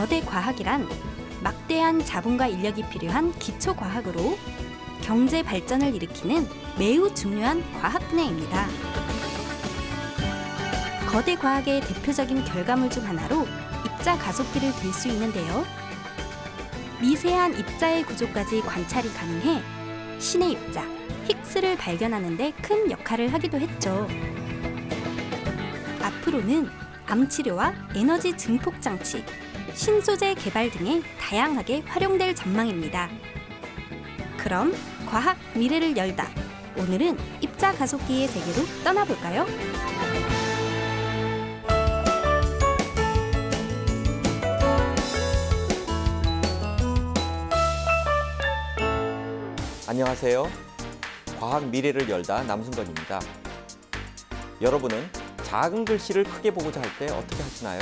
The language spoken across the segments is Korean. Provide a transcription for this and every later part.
거대 과학이란 막대한 자본과 인력이 필요한 기초 과학으로 경제 발전을 일으키는 매우 중요한 과학 분야입니다. 거대 과학의 대표적인 결과물 중 하나로 입자 가속기를 들 수 있는데요. 미세한 입자의 구조까지 관찰이 가능해 신의 입자, 힉스를 발견하는 데 큰 역할을 하기도 했죠. 앞으로는 암 치료와 에너지 증폭 장치, 신소재 개발 등에 다양하게 활용될 전망입니다. 그럼 과학 미래를 열다. 오늘은 입자 가속기의 세계로 떠나볼까요? 안녕하세요. 과학 미래를 열다 남순건입니다. 여러분은 작은 글씨를 크게 보고자 할 때 어떻게 하시나요?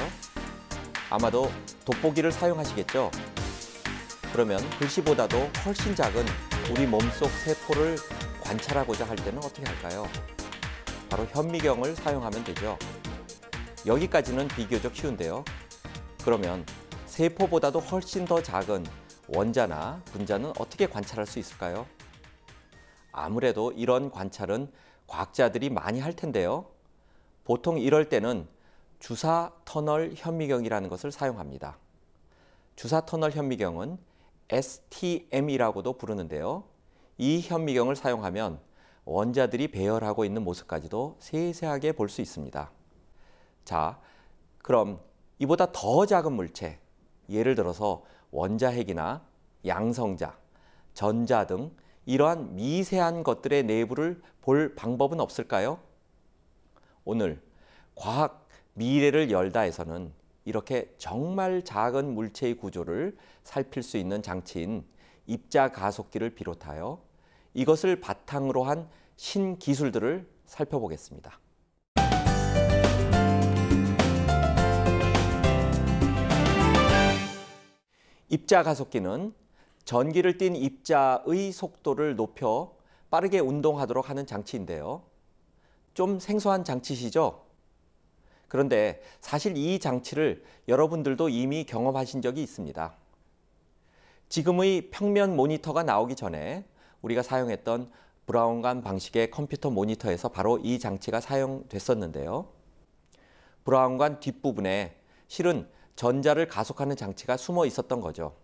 아마도 돋보기를 사용하시겠죠? 그러면 글씨보다도 훨씬 작은 우리 몸속 세포를 관찰하고자 할 때는 어떻게 할까요? 바로 현미경을 사용하면 되죠. 여기까지는 비교적 쉬운데요. 그러면 세포보다도 훨씬 더 작은 원자나 분자는 어떻게 관찰할 수 있을까요? 아무래도 이런 관찰은 과학자들이 많이 할 텐데요. 보통 이럴 때는 주사 터널 현미경이라는 것을 사용합니다. 주사 터널 현미경은 STM이라고도 부르는데요. 이 현미경을 사용하면 원자들이 배열하고 있는 모습까지도 세세하게 볼 수 있습니다. 자, 그럼 이보다 더 작은 물체, 예를 들어서 원자핵이나 양성자, 전자 등 이러한 미세한 것들의 내부를 볼 방법은 없을까요? 오늘 과학 미래를 열다에서는 이렇게 정말 작은 물체의 구조를 살필 수 있는 장치인 입자 가속기를 비롯하여 이것을 바탕으로 한 신기술들을 살펴보겠습니다. 입자 가속기는 전기를 띤 입자의 속도를 높여 빠르게 운동하도록 하는 장치인데요. 좀 생소한 장치시죠? 그런데 사실 이 장치를 여러분들도 이미 경험하신 적이 있습니다. 지금의 평면 모니터가 나오기 전에 우리가 사용했던 브라운관 방식의 컴퓨터 모니터에서 바로 이 장치가 사용됐었는데요. 브라운관 뒷부분에 실은 전자를 가속하는 장치가 숨어 있었던 거죠.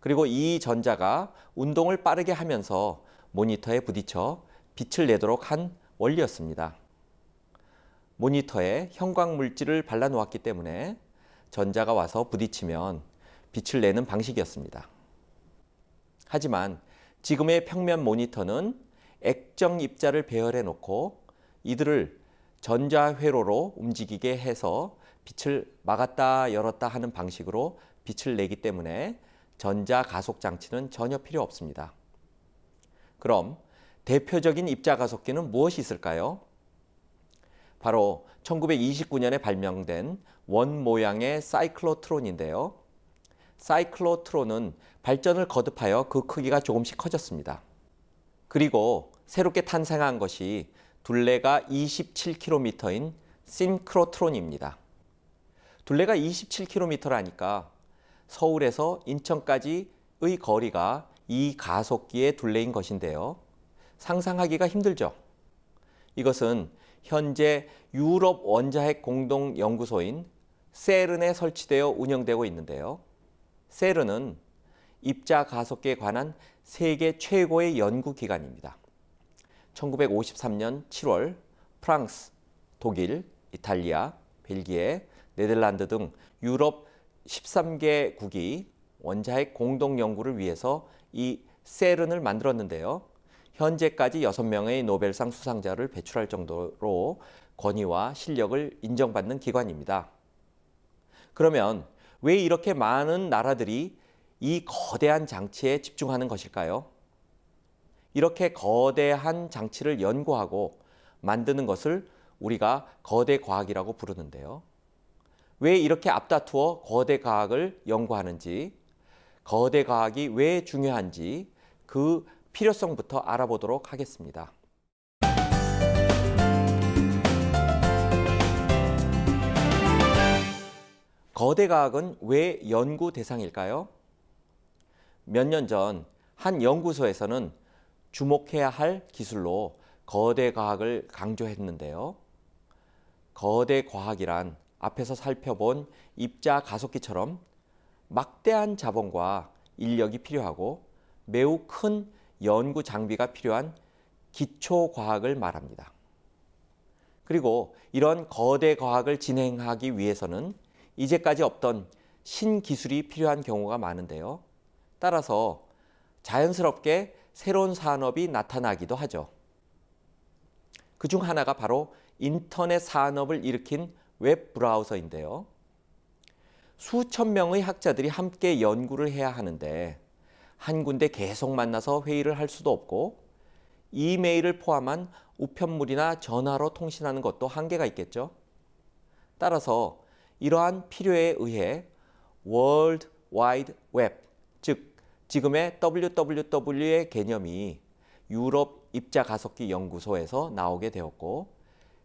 그리고 이 전자가 운동을 빠르게 하면서 모니터에 부딪혀 빛을 내도록 한 원리였습니다. 모니터에 형광물질을 발라놓았기 때문에 전자가 와서 부딪히면 빛을 내는 방식이었습니다. 하지만 지금의 평면 모니터는 액정 입자를 배열해 놓고 이들을 전자회로로 움직이게 해서 빛을 막았다 열었다 하는 방식으로 빛을 내기 때문에 전자가속장치는 전혀 필요 없습니다. 그럼 대표적인 입자가속기는 무엇이 있을까요? 바로 1929년에 발명된 원 모양의 사이클로트론인데요. 사이클로트론은 발전을 거듭하여 그 크기가 조금씩 커졌습니다. 그리고 새롭게 탄생한 것이 둘레가 27km인 싱크로트론입니다. 둘레가 27km라니까 서울에서 인천까지의 거리가 이 가속기의 둘레인 것인데요. 상상하기가 힘들죠. 이것은 현재 유럽 원자핵 공동 연구소인 세른에 설치되어 운영되고 있는데요. 세른은 입자 가속기에 관한 세계 최고의 연구 기관입니다. 1953년 7월 프랑스, 독일, 이탈리아, 벨기에, 네덜란드 등 유럽 13개국이 원자핵 공동 연구를 위해서 이 세른을 만들었는데요. 현재까지 6명의 노벨상 수상자를 배출할 정도로 권위와 실력을 인정받는 기관입니다. 그러면 왜 이렇게 많은 나라들이 이 거대한 장치에 집중하는 것일까요? 이렇게 거대한 장치를 연구하고 만드는 것을 우리가 거대 과학이라고 부르는데요. 왜 이렇게 앞다투어 거대 과학을 연구하는지, 거대 과학이 왜 중요한지 그 필요성부터 알아보도록 하겠습니다. 거대 과학은 왜 연구 대상일까요? 몇 년 전 한 연구소에서는 주목해야 할 기술로 거대 과학을 강조했는데요. 거대 과학이란 앞에서 살펴본 입자 가속기처럼 막대한 자본과 인력이 필요하고 매우 큰 연구 장비가 필요한 기초 과학을 말합니다. 그리고 이런 거대 과학을 진행하기 위해서는 이제까지 없던 신기술이 필요한 경우가 많은데요. 따라서 자연스럽게 새로운 산업이 나타나기도 하죠. 그 중 하나가 바로 인터넷 산업을 일으킨 웹 브라우저인데요. 수천 명의 학자들이 함께 연구를 해야 하는데 한 군데 계속 만나서 회의를 할 수도 없고 이메일을 포함한 우편물이나 전화로 통신하는 것도 한계가 있겠죠. 따라서 이러한 필요에 의해 World Wide Web, 즉 지금의 WWW의 개념이 유럽 입자 가속기 연구소에서 나오게 되었고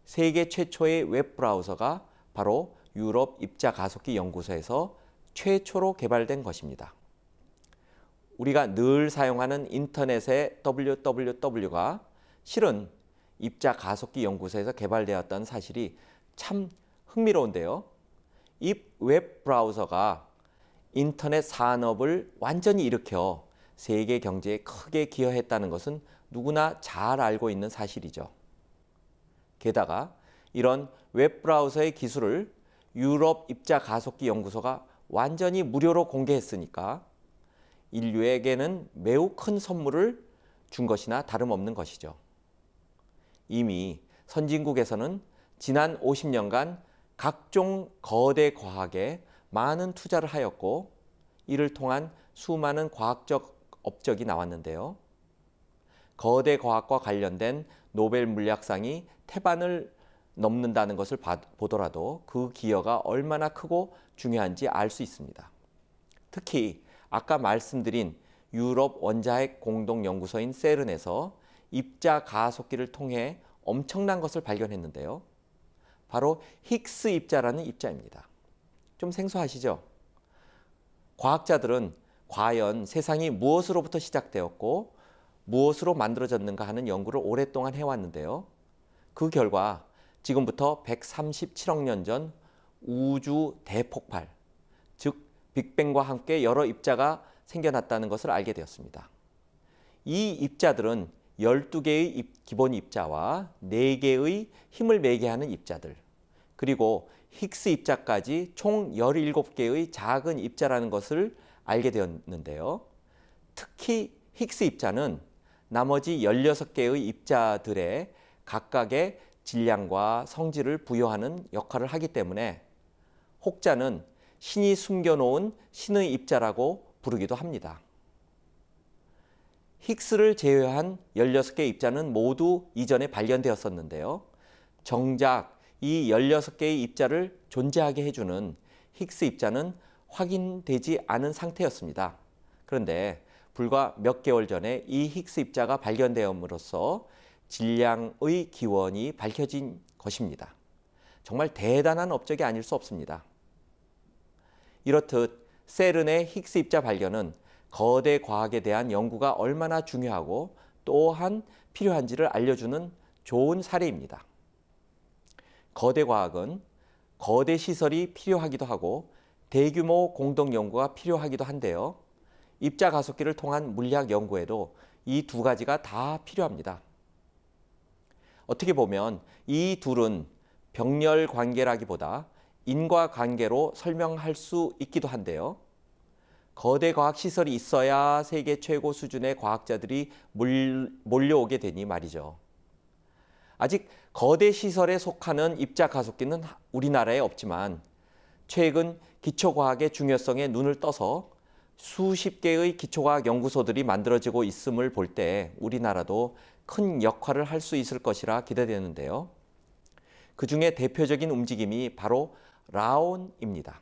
세계 최초의 웹 브라우저가 바로 유럽 입자 가속기 연구소에서 최초로 개발된 것입니다. 우리가 늘 사용하는 인터넷의 www가 실은 입자 가속기 연구소에서 개발되었던 사실이 참 흥미로운데요. 이 웹 브라우저가 인터넷 산업을 완전히 일으켜 세계 경제에 크게 기여했다는 것은 누구나 잘 알고 있는 사실이죠. 게다가 이런 웹 브라우저의 기술을 유럽 입자 가속기 연구소가 완전히 무료로 공개했으니까 인류에게는 매우 큰 선물을 준 것이나 다름없는 것이죠. 이미 선진국에서는 지난 50년간 각종 거대 과학에 많은 투자를 하였고 이를 통한 수많은 과학적 업적이 나왔는데요. 거대 과학과 관련된 노벨 물리학상이 태반을 넘는다는 것을 보더라도 그 기여가 얼마나 크고 중요한지 알 수 있습니다. 특히 아까 말씀드린 유럽 원자핵 공동연구소인 세른에서 입자 가속기를 통해 엄청난 것을 발견했는데요. 바로 힉스 입자라는 입자입니다. 좀 생소하시죠? 과학자들은 과연 세상이 무엇으로부터 시작되었고 무엇으로 만들어졌는가 하는 연구를 오랫동안 해왔는데요. 그 결과 지금부터 137억 년 전 우주 대폭발, 빅뱅과 함께 여러 입자가 생겨났다는 것을 알게 되었습니다. 이 입자들은 12개의 기본 입자와 4개의 힘을 매개 하는 입자들, 그리고 힉스 입자까지 총 17개의 작은 입자라는 것을 알게 되었는데요. 특히 힉스 입자는 나머지 16개의 입자들의 각각의 질량과 성질을 부여하는 역할을 하기 때문에 혹자는 신이 숨겨놓은 신의 입자라고 부르기도 합니다. 힉스를 제외한 16개 입자는 모두 이전에 발견되었었는데요. 정작 이 16개의 입자를 존재하게 해주는 힉스 입자는 확인되지 않은 상태였습니다. 그런데 불과 몇 개월 전에 이 힉스 입자가 발견되음으로써 질량의 기원이 밝혀진 것입니다. 정말 대단한 업적이 아닐 수 없습니다. 이렇듯 세른의 힉스 입자 발견은 거대 과학에 대한 연구가 얼마나 중요하고 또한 필요한지를 알려주는 좋은 사례입니다. 거대 과학은 거대 시설이 필요하기도 하고 대규모 공동 연구가 필요하기도 한데요. 입자 가속기를 통한 물리학 연구에도 이 두 가지가 다 필요합니다. 어떻게 보면 이 둘은 병렬 관계라기보다 인과관계로 설명할 수 있기도 한데요. 거대 과학시설이 있어야 세계 최고 수준의 과학자들이 몰려오게 되니 말이죠. 아직 거대 시설에 속하는 입자 가속기는 우리나라에 없지만 최근 기초과학의 중요성에 눈을 떠서 수십 개의 기초과학 연구소들이 만들어지고 있음을 볼 때 우리나라도 큰 역할을 할 수 있을 것이라 기대되는데요. 그중에 대표적인 움직임이 바로 라온입니다.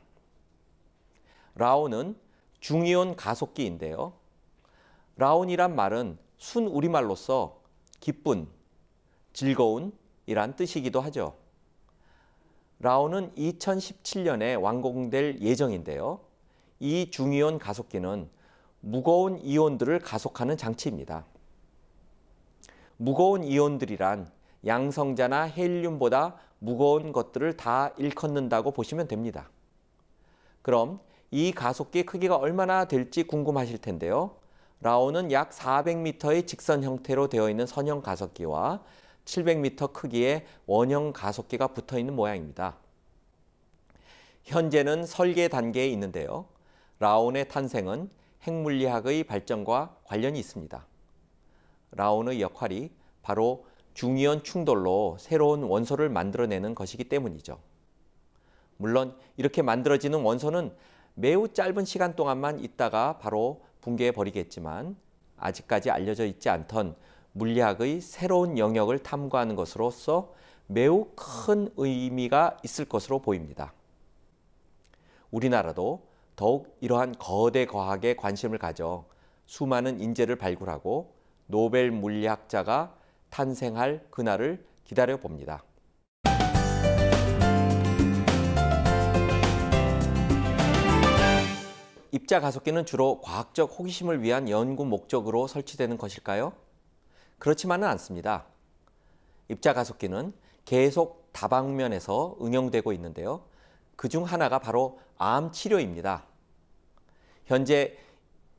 라온은 중이온 가속기인데요. 라온이란 말은 순 우리말로서 기쁜, 즐거운 이란 뜻이기도 하죠. 라온은 2017년에 완공될 예정인데요. 이 중이온 가속기는 무거운 이온들을 가속하는 장치입니다. 무거운 이온들이란 양성자나 헬륨보다 무거운 것들을 다 일컫는다고 보시면 됩니다. 그럼 이 가속기 크기가 얼마나 될지 궁금하실 텐데요. 라오는 약 400m의 직선 형태로 되어 있는 선형 가속기와 700m 크기의 원형 가속기가 붙어 있는 모양입니다. 현재는 설계 단계에 있는데요. 라온의 탄생은 핵물리학의 발전과 관련이 있습니다. 라온의 역할이 바로 중의원 충돌로 새로운 원소를 만들어내는 것이기 때문이죠. 물론 이렇게 만들어지는 원소는 매우 짧은 시간 동안만 있다가 바로 붕괴해버리겠지만 아직까지 알려져 있지 않던 물리학의 새로운 영역을 탐구하는 것으로서 매우 큰 의미가 있을 것으로 보입니다. 우리나라도 더욱 이러한 거대 과학에 관심을 가져 수많은 인재를 발굴하고 노벨 물리학자가 탄생할 그날을 기다려 봅니다. 입자 가속기는 주로 과학적 호기심을 위한 연구 목적으로 설치되는 것일까요? 그렇지만은 않습니다. 입자 가속기는 계속 다방면에서 응용되고 있는데요. 그 중 하나가 바로 암 치료입니다. 현재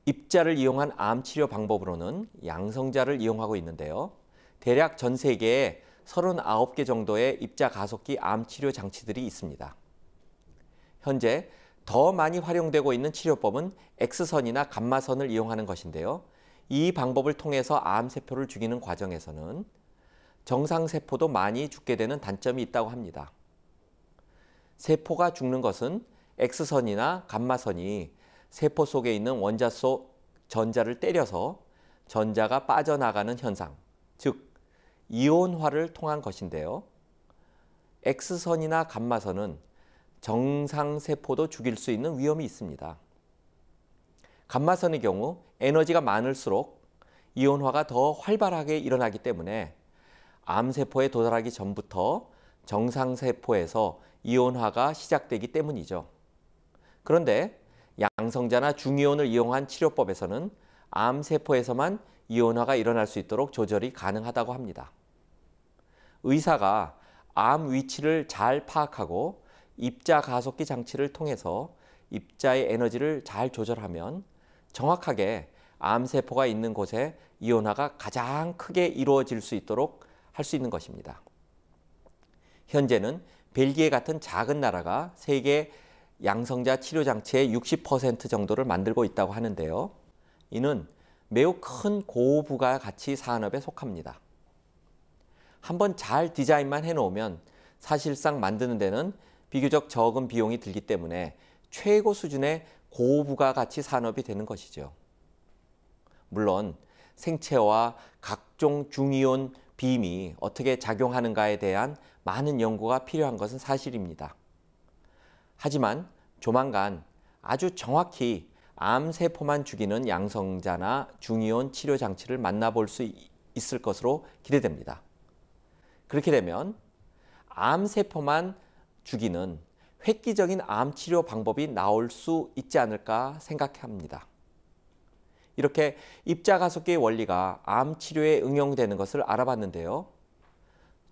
입자를 이용한 암 치료 방법으로는 양성자를 이용하고 있는데요. 대략 전 세계에 39개 정도의 입자 가속기 암 치료 장치들이 있습니다. 현재 더 많이 활용되고 있는 치료법은 X선이나 감마선을 이용하는 것인데요. 이 방법을 통해서 암세포를 죽이는 과정에서는 정상세포도 많이 죽게 되는 단점이 있다고 합니다. 세포가 죽는 것은 X선이나 감마선이 세포 속에 있는 원자 속 전자를 때려서 전자가 빠져나가는 현상, 즉 이온화를 통한 것인데요. X선이나 감마선은 정상세포도 죽일 수 있는 위험이 있습니다. 감마선의 경우 에너지가 많을수록 이온화가 더 활발하게 일어나기 때문에 암세포에 도달하기 전부터 정상세포에서 이온화가 시작되기 때문이죠. 그런데 양성자나 중이온을 이용한 치료법에서는 암세포에서만 이온화가 일어날 수 있도록 조절이 가능하다고 합니다. 의사가 암 위치를 잘 파악하고 입자 가속기 장치를 통해서 입자의 에너지를 잘 조절하면 정확하게 암세포가 있는 곳에 이온화가 가장 크게 이루어질 수 있도록 할 수 있는 것입니다. 현재는 벨기에 같은 작은 나라가 세계 양성자 치료 장치의 60% 정도를 만들고 있다고 하는데요. 이는 매우 큰 고부가 가치 산업에 속합니다. 한번 잘 디자인만 해놓으면 사실상 만드는 데는 비교적 적은 비용이 들기 때문에 최고 수준의 고부가 가치 산업이 되는 것이죠. 물론 생체와 각종 중이온 빔이 어떻게 작용하는가에 대한 많은 연구가 필요한 것은 사실입니다. 하지만 조만간 아주 정확히 암세포만 죽이는 양성자나 중이온 치료 장치를 만나볼 수 있을 것으로 기대됩니다. 그렇게 되면 암세포만 죽이는 획기적인 암 치료 방법이 나올 수 있지 않을까 생각합니다. 이렇게 입자 가속기의 원리가 암 치료에 응용되는 것을 알아봤는데요.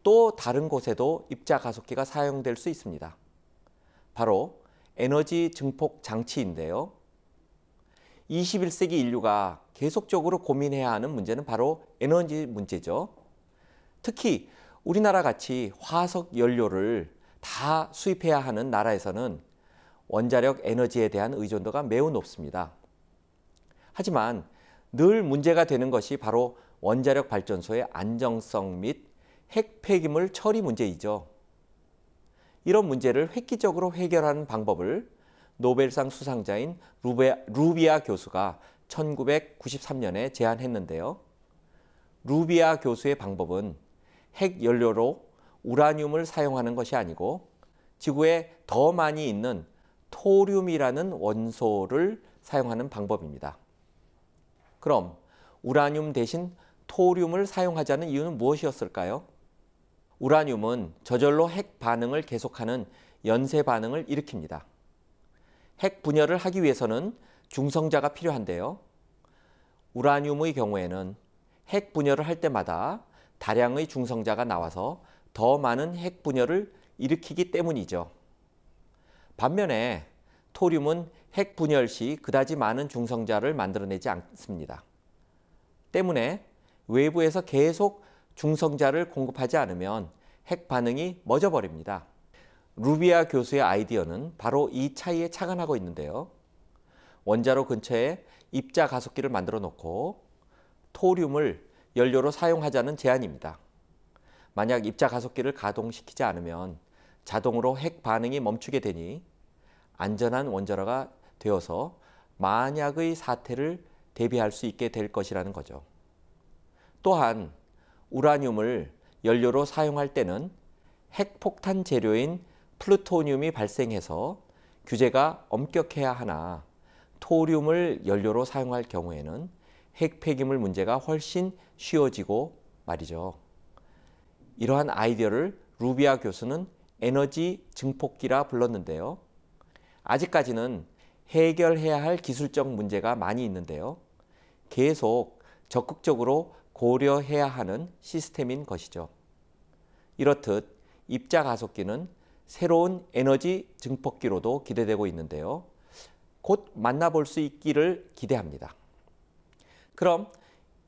또 다른 곳에도 입자 가속기가 사용될 수 있습니다. 바로 에너지 증폭 장치인데요. 21세기 인류가 계속적으로 고민해야 하는 문제는 바로 에너지 문제죠. 특히 우리나라 같이 화석 연료를 다 수입해야 하는 나라에서는 원자력 에너지에 대한 의존도가 매우 높습니다. 하지만 늘 문제가 되는 것이 바로 원자력 발전소의 안정성 및 핵폐기물 처리 문제이죠. 이런 문제를 획기적으로 해결하는 방법을 노벨상 수상자인 루비아 교수가 1993년에 제안했는데요. 루비아 교수의 방법은 핵 연료로 우라늄을 사용하는 것이 아니고 지구에 더 많이 있는 토륨이라는 원소를 사용하는 방법입니다. 그럼 우라늄 대신 토륨을 사용하자는 이유는 무엇이었을까요? 우라늄은 저절로 핵 반응을 계속하는 연쇄 반응을 일으킵니다. 핵 분열을 하기 위해서는 중성자가 필요한데요. 우라늄의 경우에는 핵 분열을 할 때마다 다량의 중성자가 나와서 더 많은 핵 분열을 일으키기 때문이죠. 반면에 토륨은 핵 분열 시 그다지 많은 중성자를 만들어내지 않습니다. 때문에 외부에서 계속 중성자를 공급하지 않으면 핵 반응이 멎어버립니다. 루비아 교수의 아이디어는 바로 이 차이에 착안하고 있는데요. 원자로 근처에 입자 가속기를 만들어 놓고 토륨을 연료로 사용하자는 제안입니다. 만약 입자 가속기를 가동시키지 않으면 자동으로 핵 반응이 멈추게 되니 안전한 원자로가 되어서 만약의 사태를 대비할 수 있게 될 것이라는 거죠. 또한 우라늄을 연료로 사용할 때는 핵폭탄 재료인 플루토늄이 발생해서 규제가 엄격해야 하나 토륨을 연료로 사용할 경우에는 핵 폐기물 문제가 훨씬 쉬워지고 말이죠. 이러한 아이디어를 루비아 교수는 에너지 증폭기라 불렀는데요. 아직까지는 해결해야 할 기술적 문제가 많이 있는데요. 계속 적극적으로 고려해야 하는 시스템인 것이죠. 이렇듯 입자 가속기는 새로운 에너지 증폭기로도 기대되고 있는데요. 곧 만나볼 수 있기를 기대합니다. 그럼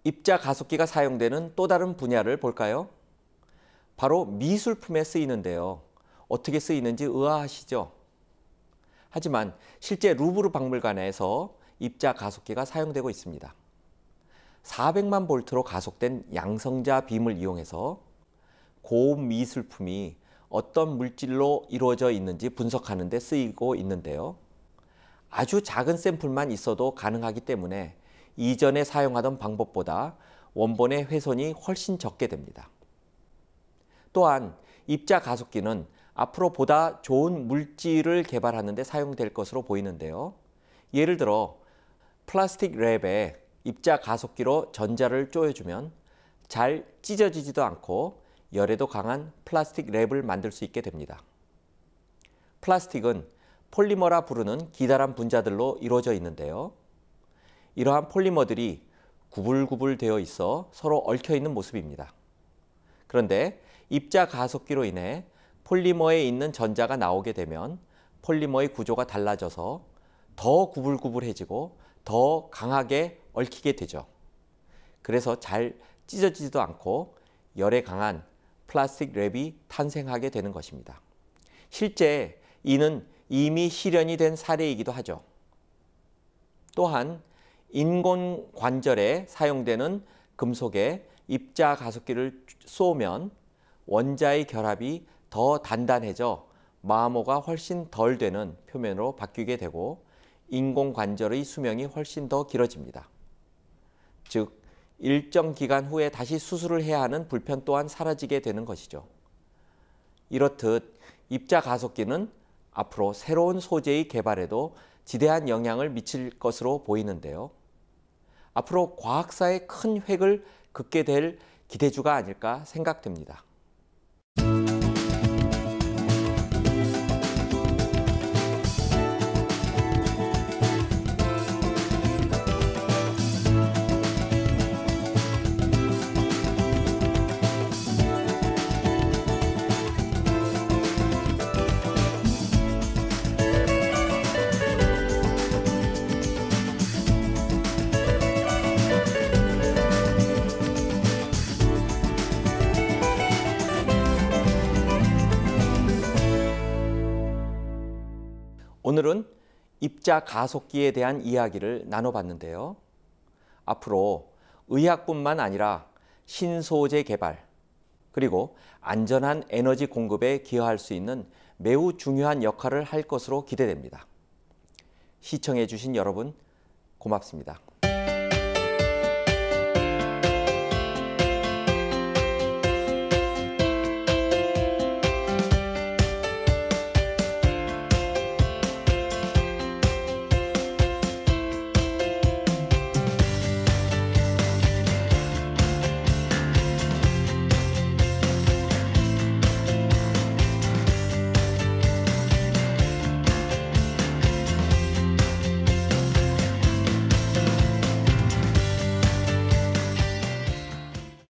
입자 가속기가 사용되는 또 다른 분야를 볼까요? 바로 미술품에 쓰이는데요. 어떻게 쓰이는지 의아하시죠? 하지만 실제 루브르 박물관에서 입자 가속기가 사용되고 있습니다. 400만 볼트로 가속된 양성자 빔을 이용해서 고음 미술품이 어떤 물질로 이루어져 있는지 분석하는 데 쓰이고 있는데요. 아주 작은 샘플만 있어도 가능하기 때문에 이전에 사용하던 방법보다 원본의 훼손이 훨씬 적게 됩니다. 또한 입자 가속기는 앞으로 보다 좋은 물질을 개발하는 데 사용될 것으로 보이는데요. 예를 들어 플라스틱 랩에 입자 가속기로 전자를 쪼여주면 잘 찢어지지도 않고 열에도 강한 플라스틱 랩을 만들 수 있게 됩니다. 플라스틱은 폴리머라 부르는 기다란 분자들로 이루어져 있는데요. 이러한 폴리머들이 구불구불 되어 있어 서로 얽혀 있는 모습입니다. 그런데 입자 가속기로 인해 폴리머에 있는 전자가 나오게 되면 폴리머의 구조가 달라져서 더 구불구불해지고 더 강하게 얽히게 되죠. 그래서 잘 찢어지지도 않고 열에 강한 플라스틱 랩이 탄생하게 되는 것입니다. 실제 이는 이미 실현이 된 사례이기도 하죠. 또한 인공 관절에 사용되는 금속에 입자 가속기를 쏘면 원자의 결합이 더 단단해져 마모가 훨씬 덜 되는 표면으로 바뀌게 되고 인공 관절의 수명이 훨씬 더 길어집니다. 즉 일정 기간 후에 다시 수술을 해야 하는 불편 또한 사라지게 되는 것이죠. 이렇듯 입자 가속기는 앞으로 새로운 소재의 개발에도 지대한 영향을 미칠 것으로 보이는데요. 앞으로 과학사의큰 획을 긋게 될 기대주가 아닐까 생각됩니다. 오늘은 입자 가속기에 대한 이야기를 나눠봤는데요. 앞으로 의학뿐만 아니라 신소재 개발, 그리고 안전한 에너지 공급에 기여할 수 있는 매우 중요한 역할을 할 것으로 기대됩니다. 시청해 주신 여러분 고맙습니다.